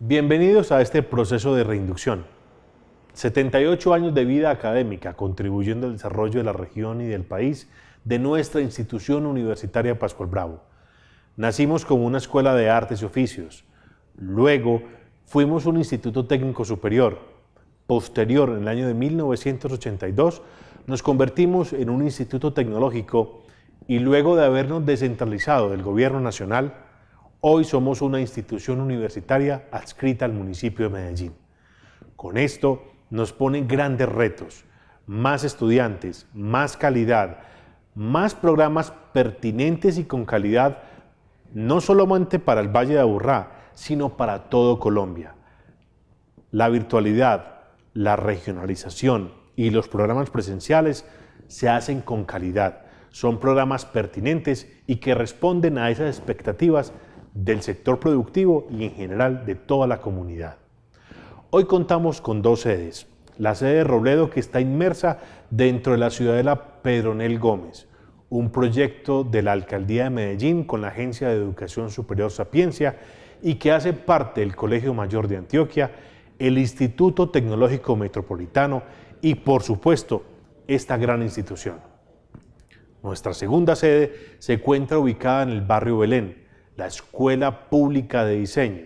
Bienvenidos a este proceso de reinducción. 78 años de vida académica contribuyendo al desarrollo de la región y del país de nuestra institución universitaria Pascual Bravo. Nacimos como una escuela de artes y oficios. Luego fuimos un instituto técnico superior. Posterior, en el año de 1982, nos convertimos en un instituto tecnológico y luego de habernos descentralizado del gobierno nacional, Hoy somos una institución universitaria adscrita al municipio de Medellín. Con esto nos pone grandes retos, más estudiantes, más calidad, más programas pertinentes y con calidad, no solamente para el Valle de Aburrá, sino para todo Colombia. La virtualidad, la regionalización y los programas presenciales se hacen con calidad. Son programas pertinentes y que responden a esas expectativas del sector productivo y en general de toda la comunidad. Hoy contamos con dos sedes. La sede de Robledo que está inmersa dentro de la ciudadela Pedronel Gómez, un proyecto de la Alcaldía de Medellín con la Agencia de Educación Superior Sapiencia y que hace parte del Colegio Mayor de Antioquia, el Instituto Tecnológico Metropolitano y por supuesto esta gran institución. Nuestra segunda sede se encuentra ubicada en el barrio Belén, la Escuela Pública de Diseño,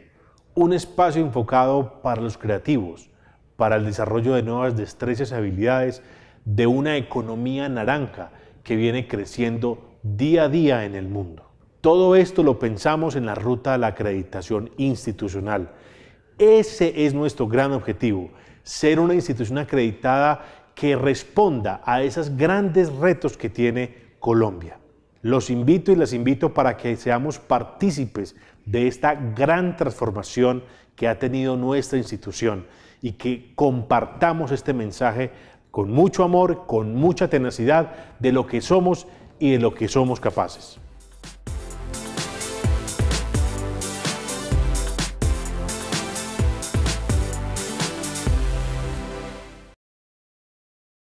un espacio enfocado para los creativos, para el desarrollo de nuevas destrezas y habilidades de una economía naranja que viene creciendo día a día en el mundo. Todo esto lo pensamos en la ruta a la acreditación institucional. Ese es nuestro gran objetivo, ser una institución acreditada que responda a esos grandes retos que tiene Colombia. Los invito y las invito para que seamos partícipes de esta gran transformación que ha tenido nuestra institución y que compartamos este mensaje con mucho amor, con mucha tenacidad de lo que somos y de lo que somos capaces.